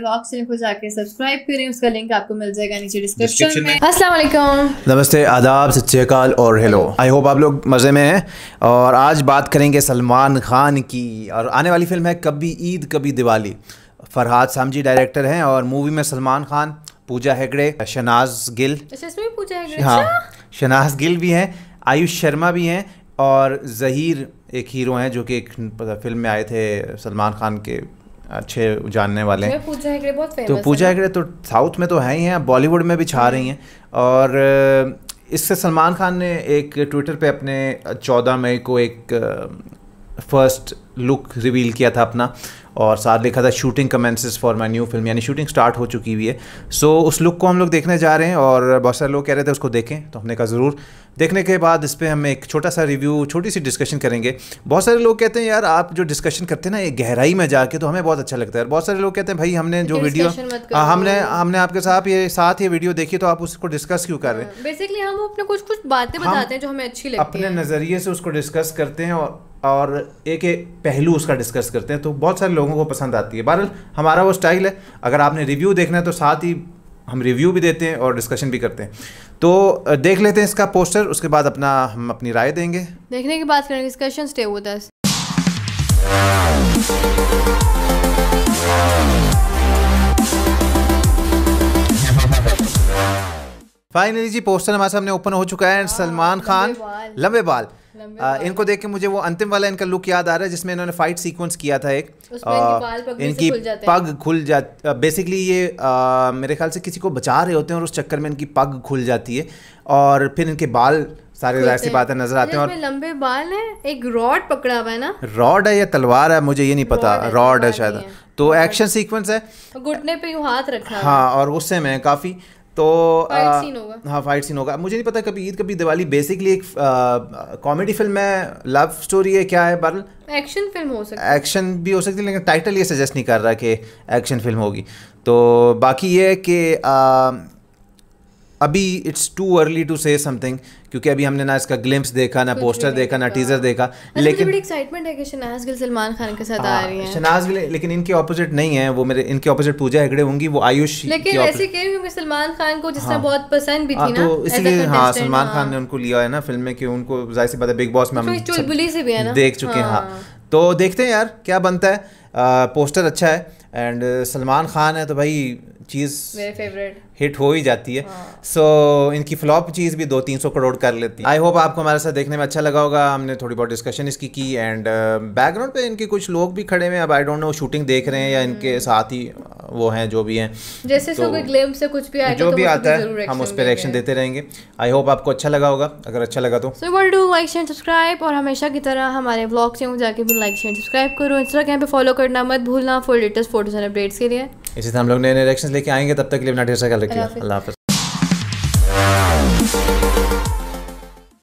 जाके सब्सक्राइब करें उसका लिंक आपको मिल जाएगा नीचे डिस्क्रिप्शन में अस्सलाम वालेकुम नमस्ते आदाब और हेलो आई होप आप लोग मज़े में हैं और आज बात करेंगे सलमान खान की और आने वाली फिल्म है कभी ईद कभी दिवाली फरहाद सामजी डायरेक्टर हैं और मूवी में सलमान खान पूजा हेगड़े शनाज गिल अच्छा, पूजा हेगड़े हाँ अच्छा। शनाज गिल भी हैं आयुष शर्मा भी हैं और जहीर एक हीरो हैं जो कि एक फिल्म में आए थे सलमान खान के अच्छे जानने वाले हैं पूजा हेगड़े बहुत तो पूजा हेगड़े तो साउथ में तो है ही हैं बॉलीवुड में भी छा रही हैं और इससे सलमान खान ने एक ट्विटर पे अपने 14 मई को एक फर्स्ट लुक रिवील किया था अपना और साथ लिखा था shooting commences for my new film यानी शूटिंग स्टार्ट हो चुकी हुई है सो so, उस लुक को हम लोग देखने जा रहे हैं और बहुत सारे लोग कह रहे थे उसको देखें तो हमने कहा ज़रूर देखने के बाद इस पर हम एक छोटा सा रिव्यू छोटी सी डिस्कशन करेंगे बहुत सारे लोग कहते हैं यार आप जो डिस्कशन करते हैं ना एक गहराई में जाके तो हमें बहुत अच्छा लगता है बहुत सारे लोग कहते हैं भाई हमने जो वीडियो आ, हाँ, हमने हमने आपके साथ ये साथ ये वीडियो देखी तो आप उसको डिस्कस क्यों कर रहे हैं बेसिकली हाँ, हम अपने कुछ कुछ बातें बताते हैं जो हमें अच्छी लगती है अपने नज़रिए से उसको डिस्कस करते हैं और और एक एक पहलू उसका डिस्कस करते हैं तो बहुत सारे लोगों को पसंद आती है बहरहाल हमारा वो स्टाइल है अगर आपने रिव्यू देखना है तो साथ ही हम रिव्यू भी देते हैं और डिस्कशन भी करते हैं तो देख लेते हैं इसका पोस्टर उसके बाद अपना हम अपनी राय देंगे देखने के बाद करेंगे discussion stay with us finally जी पोस्टर हमारे सामने ओपन हो चुका है हाँ, सलमान खान लंबे बाल आ, इनको देख के मुझे वो अंतिम वाला इनका लुक याद आ रहा है जिसमें इन्होंने फाइट सीक्वेंस किया था एक आ, इनकी पग खुल जाती बेसिकली ये आ, मेरे ख्याल से किसी को बचा रहे होते हैं और उस चक्कर में इनकी पग खुल जाती है और फिर इनके बाल सारे जाहिर सी बातें नजर आते हैं और लंबे बाल हैं एक रॉड पकड़ा हुआ है ना रॉड है या तलवार है मुझे ये नहीं पता रॉड है शायद तो एक्शन सीक्वेंस है घुटने पे हाथ रखा हाँ और गुस्से में काफ़ी तो हाँ फाइट सीन होगा मुझे नहीं पता कभी ईद कभी दिवाली बेसिकली एक कॉमेडी फिल्म है लव स्टोरी है क्या है बहरल एक्शन फिल्म हो सकती है एक्शन भी हो सकती है लेकिन टाइटल ये सजेस्ट नहीं कर रहा कि एक्शन फिल्म होगी तो बाकी ये है कि अभी it's too early to say something क्योंकि अभी हमने ना इसका ग्लिम्स देखा ना पोस्टर देखा ना टीजर देखा लेकिन बड़ी एक्साइटमेंट है कि शनाज गिल सलमान खान के साथ आ हाँ, रही है शनाज गिल लेकिन इनके ऑपोजिट नहीं है वो मेरे इनके ऑपोजिट पूजा हेगड़े होंगी वो आयुष लेकिन ऐसे कह रही हूं सलमान खान को जिसने हाँ। बहुत पसंद भी हाँ, थी तो ना तो इसलिए हां सलमान खान ने उनको लिया है ना फिल्म में कि उनको जाहिर सी बात है बिग बॉस में हम चुलबुली से भी है ना देख चुके हैं हां तो देखते हैं यार क्या बनता है पोस्टर अच्छा है एंड सलमान खान है तो भाई चीज़ मेरे फेवरेट हिट हो ही जाती है सो हाँ। so, इनकी फ्लॉप चीज़ भी दो तीन सौ करोड़ कर लेती है आई होप आपको हमारे साथ देखने में अच्छा लगा होगा हमने थोड़ी बहुत डिस्कशन इसकी की एंड बैकग्राउंड uh, पे इनके कुछ लोग भी खड़े हुए अब आई डोंट नो शूटिंग देख रहे हैं या इनके हम्म। साथ ही वो हैं जो भी हैं जैसे तो, ग्लेम से कुछ भी आएगा जो तो भी तो आता है हम उस पर रिएक्शन देते रहेंगे आई होप आपको अच्छा लगा होगा अगर अच्छा लगा तो डू लाइक शेयर सब्सक्राइब और हमेशा की तरह हमारे ब्लॉग से जाके भी लाइक शेयर सब्सक्राइब करो इंस्टाग्राम पे फॉलो करना मत भूलना for latest photos and updates के लिए इसी तरह हम लोग नए नए रिएक्शन लेके आएंगे तब तक के लिए अपना ढेर सा ख्याल रखिए अल्लाह हाफ़